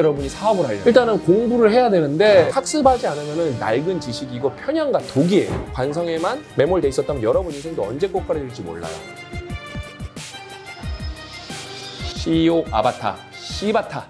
여러분이 사업을 하려면 일단은 공부를 해야 되는데 학습하지 않으면 낡은 지식이고 편향과 독이에요. 관성에만 매몰돼 있었다면 여러분 인생도 언제 꽃가루질지 몰라요. CEO 아바타, 시바타.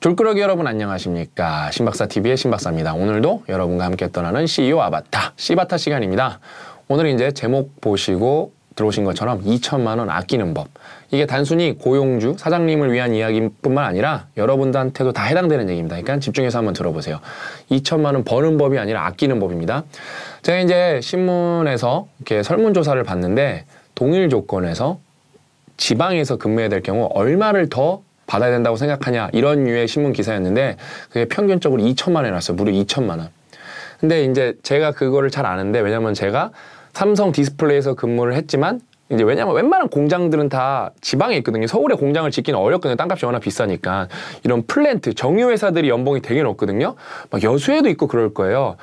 졸끄러기 여러분 안녕하십니까 신박사TV의 신박사입니다 오늘도 여러분과 함께 떠나는 CEO 아바타 씨바타 시간입니다 오늘 이제 제목 보시고 들어오신 것처럼 2천만 원 아끼는 법. 이게 단순히 고용주, 사장님을 위한 이야기뿐만 아니라 여러분들한테도 다 해당되는 얘기입니다. 그러니까 집중해서 한번 들어보세요. 2천만 원 버는 법이 아니라 아끼는 법입니다. 제가 이제 신문에서 이렇게 설문조사를 봤는데 동일 조건에서 지방에서 근무해야 될 경우 얼마를 더 받아야 된다고 생각하냐 이런 유의 신문 기사였는데 그게 평균적으로 2천만 원에 났어요. 무려 2천만 원. 근데 이제 제가 그거를 잘 아는데 왜냐면 제가 삼성 디스플레이에서 근무를 했지만 이제 왜냐면 웬만한 공장들은 다 지방에 있거든요. 서울에 공장을 짓기는 어렵거든요. 땅값이 워낙 비싸니까. 이런 플랜트, 정유회사들이 연봉이 되게 높거든요. 막 여수에도 있고 그럴 거예요.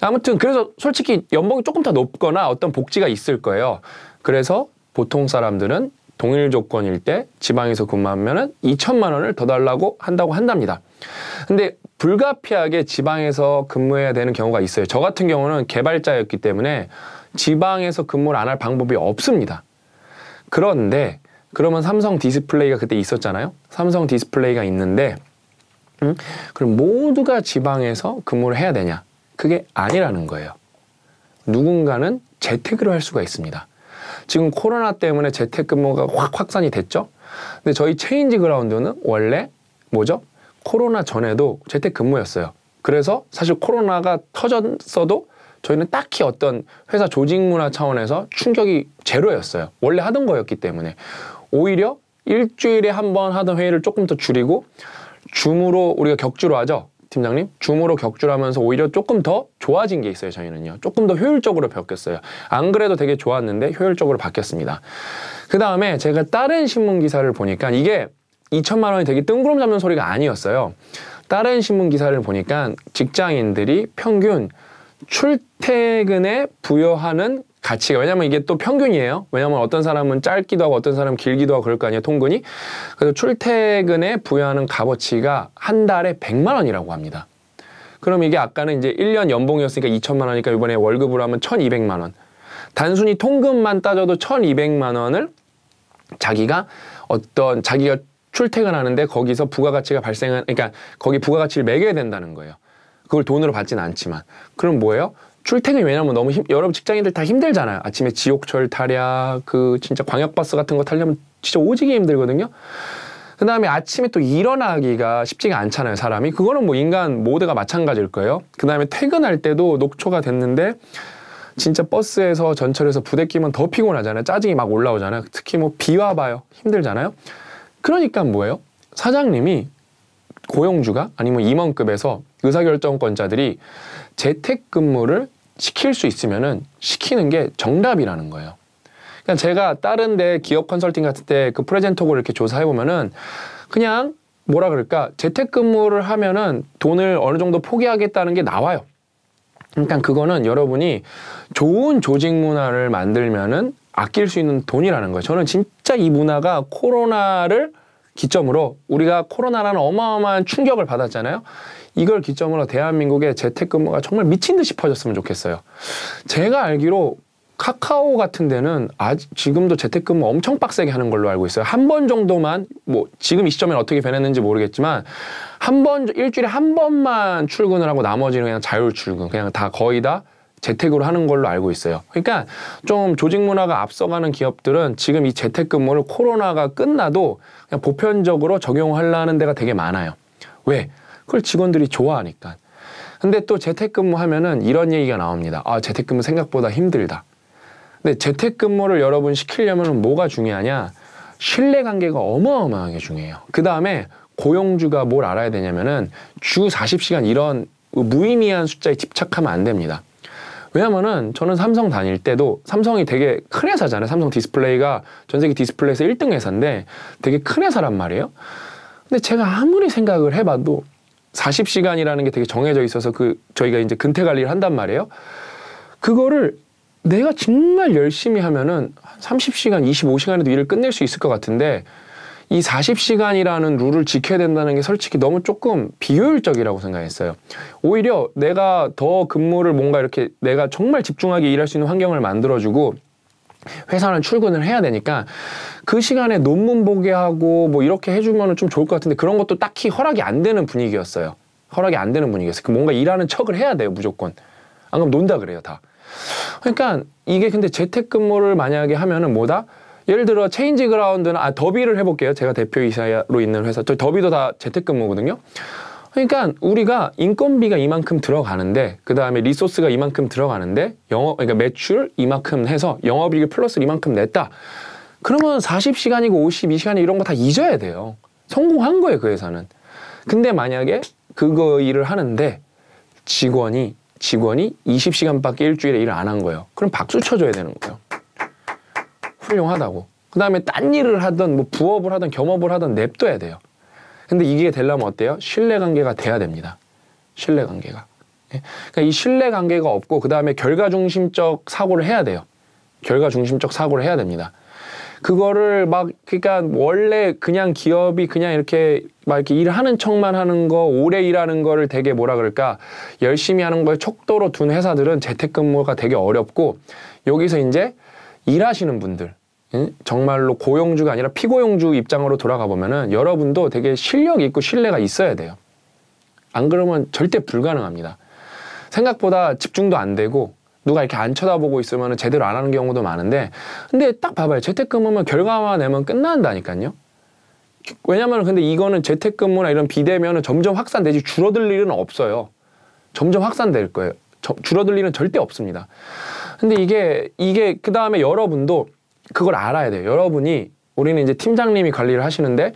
아무튼 그래서 솔직히 연봉이 조금 더 높거나 어떤 복지가 있을 거예요. 그래서 보통 사람들은 동일 조건일 때 지방에서 근무하면은 2천만 원을 더 달라고 한다고 한답니다. 근데 불가피하게 지방에서 근무해야 되는 경우가 있어요. 저 같은 경우는 개발자였기 때문에 지방에서 근무를 안 할 방법이 없습니다. 그런데 그러면 삼성 디스플레이가 그때 있었잖아요. 삼성 디스플레이가 있는데 음? 그럼 모두가 지방에서 근무를 해야 되냐? 그게 아니라는 거예요. 누군가는 재택으로 할 수가 있습니다. 지금 코로나 때문에 재택근무가 확 확산이 됐죠? 근데 저희 체인지 그라운드는 원래 뭐죠? 코로나 전에도 재택근무였어요. 그래서 사실 코로나가 터졌어도 저희는 딱히 어떤 회사 조직 문화 차원에서 충격이 제로였어요. 원래 하던 거였기 때문에. 오히려 일주일에 한 번 하던 회의를 조금 더 줄이고 줌으로 우리가 격주로 하죠. 팀장님 줌으로 격주를 하면서 오히려 조금 더 좋아진 게 있어요 저희는요 조금 더 효율적으로 바뀌었어요 안 그래도 되게 좋았는데 효율적으로 바뀌었습니다 그 다음에 제가 다른 신문 기사를 보니까 이게 2천만 원이 되게 뜬구름 잡는 소리가 아니었어요 다른 신문 기사를 보니까 직장인들이 평균 출퇴근에 부여하는 가치가 왜냐면 이게 또 평균이에요 왜냐면 어떤 사람은 짧기도 하고 어떤 사람은 길기도 하고 그럴 거 아니에요 통근이 그래서 출퇴근에 부여하는 값어치가 한 달에 100만 원이라고 합니다 그럼 이게 아까는 이제 1년 연봉이었으니까 2천만 원이니까 이번에 월급으로 하면 1200만 원 단순히 통금만 따져도 1200만 원을 자기가 어떤 자기가 출퇴근하는데 거기서 부가가치가 발생한 그러니까 거기 부가가치를 매겨야 된다는 거예요 그걸 돈으로 받진 않지만 그럼 뭐예요? 출퇴근 왜냐면 너무 힘, 여러분 직장인들 다 힘들잖아요. 아침에 지옥철 타랴, 그 진짜 광역버스 같은 거 타려면 진짜 오지게 힘들거든요. 그 다음에 아침에 또 일어나기가 쉽지가 않잖아요, 사람이. 그거는 뭐 인간 모두가 마찬가지일 거예요. 그 다음에 퇴근할 때도 녹초가 됐는데 진짜 버스에서 전철에서 부대끼면 더 피곤하잖아요. 짜증이 막 올라오잖아요. 특히 뭐 비와 봐요. 힘들잖아요. 그러니까 뭐예요? 사장님이 고용주가 아니면 임원급에서 의사결정권자들이 재택근무를 시킬 수 있으면은 시키는 게 정답이라는 거예요. 그냥 그러니까 제가 다른 데 기업 컨설팅 같은 때 그 프레젠토고 이렇게 조사해 보면은 그냥 뭐라 그럴까 재택근무를 하면은 돈을 어느 정도 포기하겠다는 게 나와요. 그러니까 그거는 여러분이 좋은 조직 문화를 만들면은 아낄 수 있는 돈이라는 거예요. 저는 진짜 이 문화가 코로나를 기점으로 우리가 코로나라는 어마어마한 충격을 받았잖아요. 이걸 기점으로 대한민국의 재택근무가 정말 미친 듯이 퍼졌으면 좋겠어요. 제가 알기로 카카오 같은 데는 아직 지금도 재택근무 엄청 빡세게 하는 걸로 알고 있어요. 한 번 정도만 뭐 지금 이시점에 어떻게 변했는지 모르겠지만 한 번 일주일에 한 번만 출근을 하고 나머지는 그냥 자율 출근 그냥 다 거의 다 재택으로 하는 걸로 알고 있어요. 그러니까 좀 조직 문화가 앞서가는 기업들은 지금 이 재택근무를 코로나가 끝나도 그냥 보편적으로 적용하려는 데가 되게 많아요. 왜? 그걸 직원들이 좋아하니까. 근데 또 재택근무 하면은 이런 얘기가 나옵니다. 아, 재택근무 생각보다 힘들다. 근데 재택근무를 여러분 시키려면 뭐가 중요하냐? 신뢰관계가 어마어마하게 중요해요. 그 다음에 고용주가 뭘 알아야 되냐면은 주 40시간 이런 무의미한 숫자에 집착하면 안 됩니다. 왜냐면은 저는 삼성 다닐 때도 삼성이 되게 큰 회사잖아요. 삼성 디스플레이가 전 세계 디스플레이에서 1등 회사인데 되게 큰 회사란 말이에요. 근데 제가 아무리 생각을 해봐도 40시간이라는 게 되게 정해져 있어서 그 저희가 이제 근태 관리를 한단 말이에요. 그거를 내가 정말 열심히 하면은 30시간, 25시간에도 일을 끝낼 수 있을 것 같은데 이 40시간이라는 룰을 지켜야 된다는 게 솔직히 너무 조금 비효율적이라고 생각했어요. 오히려 내가 더 근무를 뭔가 이렇게 내가 정말 집중하게 일할 수 있는 환경을 만들어주고 회사는 출근을 해야 되니까 그 시간에 논문 보게 하고 뭐 이렇게 해주면 좀 좋을 것 같은데 그런 것도 딱히 허락이 안 되는 분위기였어요. 허락이 안 되는 분위기였어요. 그 뭔가 일하는 척을 해야 돼요, 무조건. 안 아, 그럼 논다 그래요, 다. 그러니까 이게 근데 재택근무를 만약에 하면은 뭐다? 예를 들어 체인지 그라운드나 아, 더비를 해볼게요. 제가 대표이사로 있는 회사. 저 더비도 다 재택근무거든요. 그러니까 우리가 인건비가 이만큼 들어가는데 그 다음에 리소스가 이만큼 들어가는데 영업 그러니까 매출 이만큼 해서 영업이익 플러스 이만큼 냈다. 그러면 40시간이고 52시간이 이런 거 다 잊어야 돼요. 성공한 거예요 그 회사는. 근데 만약에 그거 일을 하는데 직원이 직원이 20시간밖에 일주일에 일을 안 한 거예요. 그럼 박수 쳐줘야 되는 거예요. 훌륭하다고. 그 다음에 딴 일을 하든 뭐 부업을 하든 겸업을 하든 냅둬야 돼요. 근데 이게 되려면 어때요? 신뢰관계가 돼야 됩니다. 신뢰관계가. 예? 그러니까 이 신뢰관계가 없고 그 다음에 결과중심적 사고를 해야 돼요. 결과중심적 사고를 해야 됩니다. 그거를 막 그러니까 원래 그냥 기업이 그냥 이렇게 막 이렇게 일하는 척만 하는 거 오래 일하는 거를 되게 뭐라 그럴까 열심히 하는 거에 척도로 둔 회사들은 재택근무가 되게 어렵고 여기서 이제 일하시는 분들 정말로 고용주가 아니라 피고용주 입장으로 돌아가 보면은 여러분도 되게 실력 있고 신뢰가 있어야 돼요. 안 그러면 절대 불가능합니다. 생각보다 집중도 안 되고 누가 이렇게 안 쳐다보고 있으면 제대로 안 하는 경우도 많은데 근데 딱 봐봐요. 재택근무면 결과만 내면 끝난다니까요. 왜냐면 근데 이거는 재택근무나 이런 비대면은 점점 확산되지 줄어들 일은 없어요. 점점 확산될 거예요. 저, 줄어들 일은 절대 없습니다. 근데 이게 이게 그 다음에 여러분도 그걸 알아야 돼요. 여러분이 우리는 이제 팀장님이 관리를 하시는데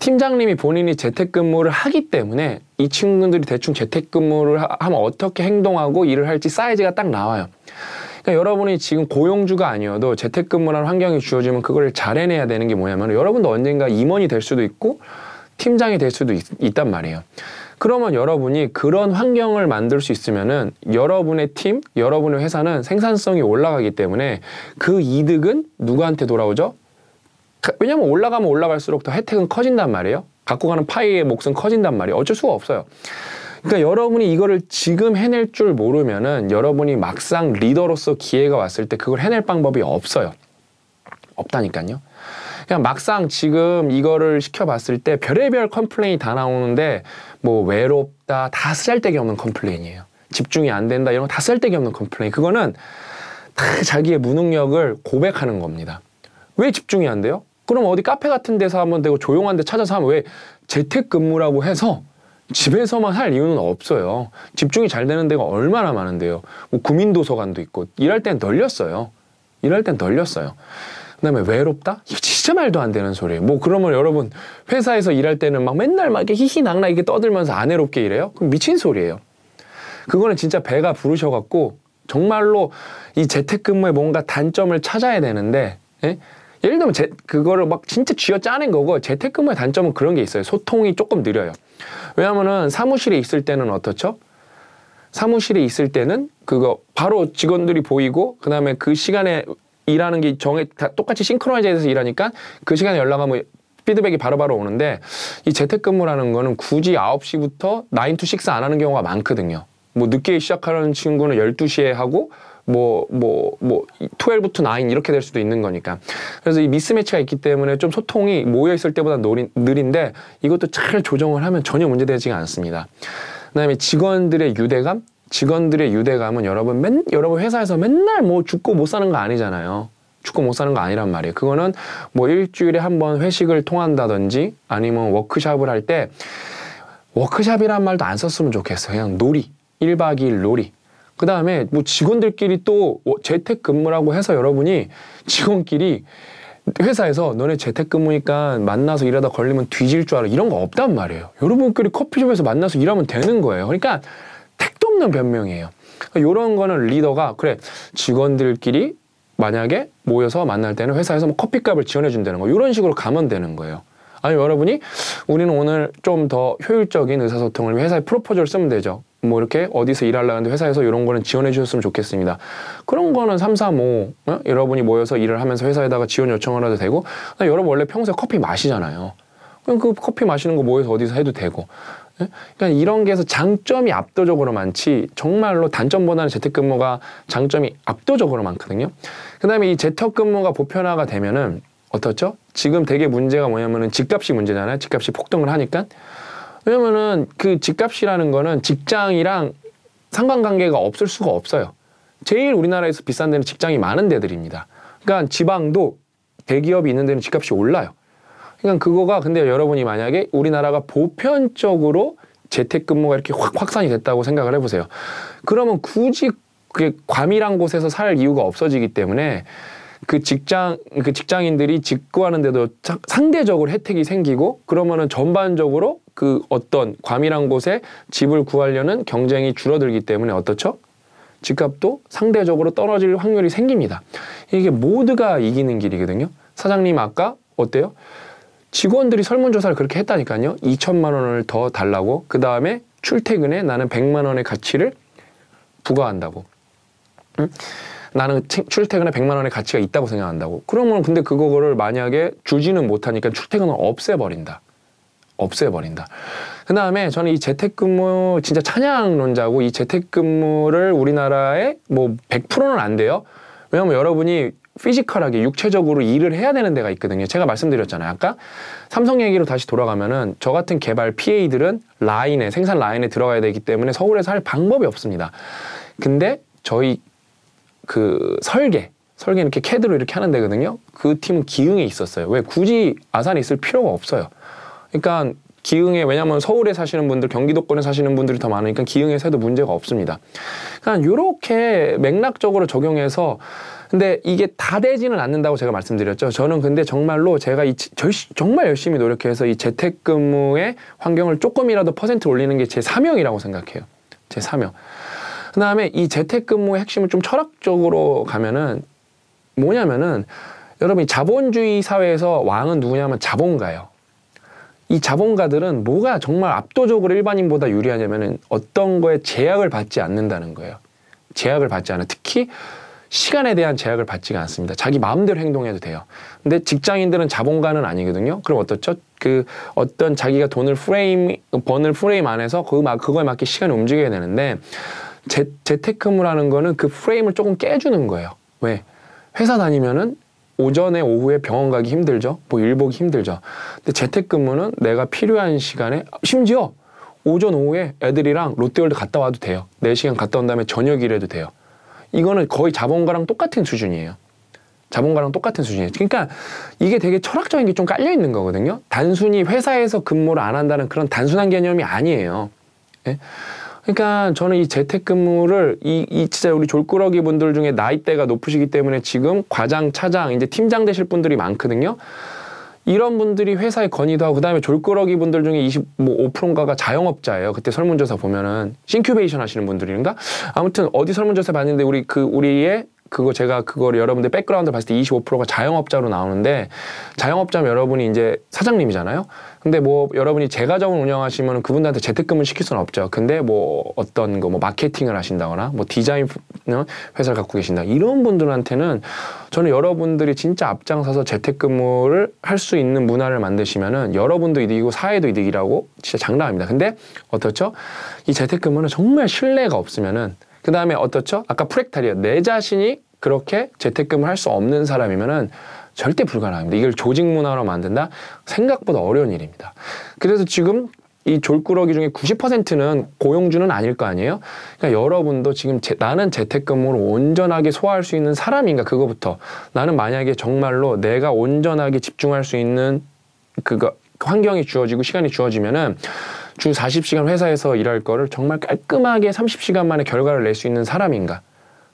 팀장님이 본인이 재택근무를 하기 때문에 이 친구들이 대충 재택근무를 하면 어떻게 행동하고 일을 할지 사이즈가 딱 나와요. 그러니까 여러분이 지금 고용주가 아니어도 재택근무라는 환경이 주어지면 그걸 잘 해내야 되는 게 뭐냐면 여러분도 언젠가 임원이 될 수도 있고 팀장이 될 수도 있, 단 말이에요. 그러면 여러분이 그런 환경을 만들 수 있으면은 여러분의 팀, 여러분의 회사는 생산성이 올라가기 때문에 그 이득은 누구한테 돌아오죠? 왜냐면 올라가면 올라갈수록 더 혜택은 커진단 말이에요. 갖고 가는 파이의 몫은 커진단 말이에요. 어쩔 수가 없어요. 그러니까 여러분이 이거를 지금 해낼 줄 모르면은 여러분이 막상 리더로서 기회가 왔을 때 그걸 해낼 방법이 없어요. 없다니까요. 그냥 그러니까 막상 지금 이거를 시켜봤을 때 별의별 컴플레인이 다 나오는데 뭐 외롭다 다쓸데기 없는 컴플레인이에요. 집중이 안 된다 이런 거 다 쓸데기 없는 컴플레인. 그거는 다 자기의 무능력을 고백하는 겁니다. 왜 집중이 안 돼요? 그럼 어디 카페 같은 데서 하면 되고 조용한 데 찾아서 하면 왜 재택근무라고 해서 집에서만 할 이유는 없어요. 집중이 잘 되는 데가 얼마나 많은데요. 뭐 구민도서관도 있고 일할 땐 널렸어요. 일할 땐 널렸어요. 그다음에 외롭다? 이거 진짜 말도 안 되는 소리예요. 뭐 그러면 여러분 회사에서 일할 때는 막 맨날 막 이렇게 히히낙낙 이게 렇 떠들면서 안 외롭게 일해요? 그럼 미친 소리예요. 그거는 진짜 배가 부르셔갖고 정말로 이 재택근무의 뭔가 단점을 찾아야 되는데 예? 예를 들면 제, 그거를 막 진짜 쥐어 짜낸 거고 재택근무의 단점은 그런 게 있어요. 소통이 조금 느려요. 왜냐면 사무실에 있을 때는 어떻죠? 사무실에 있을 때는 그거 바로 직원들이 보이고 그다음에 그 시간에 일하는 게정해다 똑같이 싱크로나이제해서 일하니까 그 시간에 연락하면 피드백이 바로바로 바로 오는데 이 재택근무라는 거는 굳이 아홉 시부터 나인 투 식스 안 하는 경우가 많거든요. 뭐 늦게 시작하는 친구는 열두 시에 하고 뭐, 뭐, 뭐, 12부터 9 이렇게 될 수도 있는 거니까. 그래서 이 미스매치가 있기 때문에 좀 소통이 모여있을 때보다 느린, 느린데 이것도 잘 조정을 하면 전혀 문제되지가 않습니다. 그 다음에 직원들의 유대감? 직원들의 유대감은 여러분 맨 여러분 회사에서 맨날 뭐 죽고 못 사는 거 아니잖아요. 죽고 못 사는 거 아니란 말이에요. 그거는 뭐 일주일에 한번 회식을 통한다든지 아니면 워크샵을 할 때 워크샵이란 말도 안 썼으면 좋겠어요. 그냥 놀이. 1박 2일 놀이. 그 다음에 뭐 직원들끼리 또 재택 근무라고 해서 여러분이 직원끼리 회사에서 너네 재택근무니까 만나서 일하다 걸리면 뒤질 줄 알아. 이런 거 없단 말이에요. 여러분끼리 커피숍에서 만나서 일하면 되는 거예요. 그러니까 쓸없는 변명이에요. 이런 그러니까 거는 리더가 그래 직원들끼리 만약에 모여서 만날 때는 회사에서 뭐 커피값을 지원해 준다는 거 이런 식으로 가면 되는 거예요. 아니 여러분이 우리는 오늘 좀 더 효율적인 의사소통을 회사에 프로포즈를 쓰면 되죠. 뭐 이렇게 어디서 일하려는데 회사에서 이런 거는 지원해 주셨으면 좋겠습니다. 그런 거는 3, 4, 5 어? 여러분이 모여서 일을 하면서 회사에다가 지원 요청을 해도 되고 여러분 원래 평소에 커피 마시잖아요. 그럼 그 커피 마시는 거 모여서 어디서 해도 되고 예? 그러니까 이런 게에서 장점이 압도적으로 많지 정말로 단점보다는 재택근무가 장점이 압도적으로 많거든요. 그다음에 이 재택근무가 보편화가 되면은 어떻죠? 지금 되게 문제가 뭐냐면은 집값이 문제잖아요. 집값이 폭등을 하니까 왜냐면은 그 집값이라는 거는 직장이랑 상관관계가 없을 수가 없어요. 제일 우리나라에서 비싼 데는 직장이 많은 데들입니다. 그러니까 지방도 대기업이 있는 데는 집값이 올라요. 그러니까 그거가 근데 여러분이 만약에 우리나라가 보편적으로 재택근무가 이렇게 확 확산이 됐다고 생각을 해보세요. 그러면 굳이 그 과밀한 곳에서 살 이유가 없어지기 때문에 그 직장 그 직장인들이 직구하는데도 상대적으로 혜택이 생기고 그러면은 전반적으로 그 어떤 과밀한 곳에 집을 구하려는 경쟁이 줄어들기 때문에 어떻죠? 집값도 상대적으로 떨어질 확률이 생깁니다. 이게 모두가 이기는 길이거든요. 사장님 아까 어때요? 직원들이 설문조사를 그렇게 했다니까요. 2천만 원을 더 달라고 그 다음에 출퇴근에 나는 100만 원의 가치를 부과한다고. 응? 나는 출퇴근에 100만 원의 가치가 있다고 생각한다고. 그러면 근데 그거를 만약에 주지는 못하니까 출퇴근을 없애버린다. 없애버린다. 그 다음에 저는 이 재택근무 진짜 찬양론자고 이 재택근무를 우리나라에 뭐 100%는 안 돼요. 왜냐면 여러분이 피지컬하게 육체적으로 일을 해야 되는 데가 있거든요. 제가 말씀드렸잖아요. 아까 삼성 얘기로 다시 돌아가면은 저 같은 개발 PA들은 라인에 생산 라인에 들어가야 되기 때문에 서울에서 할 방법이 없습니다. 근데 저희 그 설계 설계 이렇게 캐드로 이렇게 하는 데거든요. 그 팀은 기흥에 있었어요. 왜 굳이 아산에 있을 필요가 없어요. 그러니까 기흥에 왜냐면 서울에 사시는 분들 경기도권에 사시는 분들이 더 많으니까 기흥에서 해도 문제가 없습니다. 그러니까 이렇게 맥락적으로 적용해서 근데 이게 다 되지는 않는다고 제가 말씀드렸죠. 저는 근데 정말로 제가 이 절시, 정말 열심히 노력해서 이 재택근무의 환경을 조금이라도 퍼센트 올리는 게 제 사명이라고 생각해요. 제 사명. 그 다음에 이 재택근무의 핵심을 좀 철학적으로 가면은 뭐냐면은 여러분 이 자본주의 사회에서 왕은 누구냐면 자본가예요. 이 자본가들은 뭐가 정말 압도적으로 일반인보다 유리하냐면은 어떤 거에 제약을 받지 않는다는 거예요. 제약을 받지 않아. 특히 시간에 대한 제약을 받지가 않습니다. 자기 마음대로 행동해도 돼요. 근데 직장인들은 자본가는 아니거든요. 그럼 어떻죠? 그 어떤 자기가 돈을 프레임 번을 프레임 안에서 그 그거에 맞게 시간을 움직여야 되는데 재, 재테크무라는 거는 그 프레임을 조금 깨주는 거예요. 왜? 회사 다니면은 오전에 오후에 병원 가기 힘들죠. 뭐 일 보기 힘들죠. 근데 재택근무는 내가 필요한 시간에 심지어 오전 오후에 애들이랑 롯데월드 갔다 와도 돼요. 4시간 갔다 온 다음에 저녁 일해도 돼요. 이거는 거의 자본가랑 똑같은 수준이에요. 자본가랑 똑같은 수준이에요. 그러니까 이게 되게 철학적인 게 좀 깔려 있는 거거든요. 단순히 회사에서 근무를 안 한다는 그런 단순한 개념이 아니에요. 예? 그러니까 저는 이 재택근무를 이, 이 진짜 우리 졸꾸러기 분들 중에 나이대가 높으시기 때문에 지금 과장, 차장, 이제 팀장 되실 분들이 많거든요. 이런 분들이 회사에 건의도 하고 그다음에 졸끄러기 분들 중에 25%인가가 자영업자예요. 그때 설문조사 보면은 싱큐베이션 하시는 분들인가? 아무튼 어디 설문조사 봤는데 우리 그 우리의 그거 제가 그걸 여러분들 백그라운드 봤을 때 25%가 자영업자로 나오는데 자영업자면 여러분이 이제 사장님이잖아요. 근데 뭐 여러분이 제과점을 운영하시면 그분들한테 재택근무를 시킬 수는 없죠. 근데 뭐 어떤 거 뭐 마케팅을 하신다거나 뭐 디자인 어? 회사를 갖고 계신다 이런 분들한테는 저는 여러분들이 진짜 앞장서서 재택근무를 할 수 있는 문화를 만드시면은 여러분도 이득이고 사회도 이득이라고 진짜 장담합니다. 근데 어떻죠? 이 재택근무는 정말 신뢰가 없으면은 그 다음에 어떻죠? 아까 프렉탈이요내 자신이 그렇게 재택근무를 할 수 없는 사람이면은 절대 불가능합니다. 이걸 조직 문화로 만든다? 생각보다 어려운 일입니다. 그래서 지금 이 졸꾸러기 중에 90%는 고용주는 아닐 거 아니에요? 그러니까 여러분도 지금 제, 나는 재택근무를 온전하게 소화할 수 있는 사람인가 그거부터 나는 만약에 정말로 내가 온전하게 집중할 수 있는 그거 환경이 주어지고 시간이 주어지면은 주 40시간 회사에서 일할 거를 정말 깔끔하게 30시간 만에 결과를 낼 수 있는 사람인가?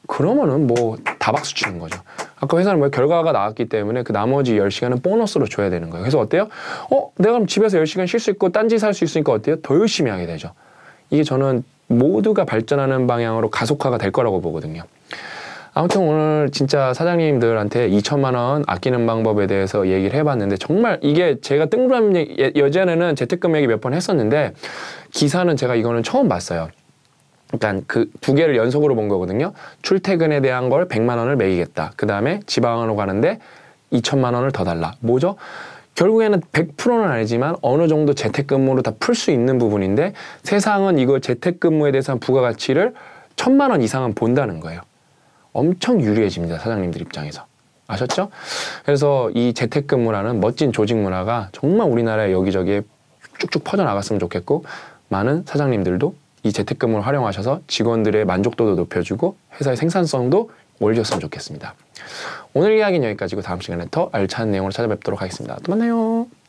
그러면은 뭐 다 박수 치는 거죠. 아까 회사는 뭐 결과가 나왔기 때문에 그 나머지 10시간은 보너스로 줘야 되는 거예요. 그래서 어때요? 어, 내가 그럼 집에서 10시간 쉴 수 있고 딴짓 할수 있으니까 어때요? 더 열심히 하게 되죠. 이게 저는 모두가 발전하는 방향으로 가속화가 될 거라고 보거든요. 아무튼 오늘 진짜 사장님들한테 2천만 원 아끼는 방법에 대해서 얘기를 해봤는데 정말 이게 제가 뜬금없는 얘기, 예전에는 재택금 얘기 몇 번 했었는데 기사는 제가 이거는 처음 봤어요. 일단 그 두 개를 연속으로 본 거거든요. 출퇴근에 대한 걸 100만 원을 매기겠다. 그 다음에 지방으로 가는데 2천만 원을 더 달라. 뭐죠? 결국에는 100%는 아니지만 어느 정도 재택근무로 다 풀 수 있는 부분인데 세상은 이걸 재택근무에 대해서 한 부가가치를 천만 원 이상은 본다는 거예요. 엄청 유리해집니다. 사장님들 입장에서. 아셨죠? 그래서 이 재택근무라는 멋진 조직 문화가 정말 우리나라에 여기저기에 쭉쭉 퍼져나갔으면 좋겠고 많은 사장님들도 이 재택근무를 활용하셔서 직원들의 만족도도 높여주고 회사의 생산성도 올렸으면 좋겠습니다. 오늘 이야기는 여기까지고 다음 시간에 더 알찬 내용으로 찾아뵙도록 하겠습니다. 또 만나요.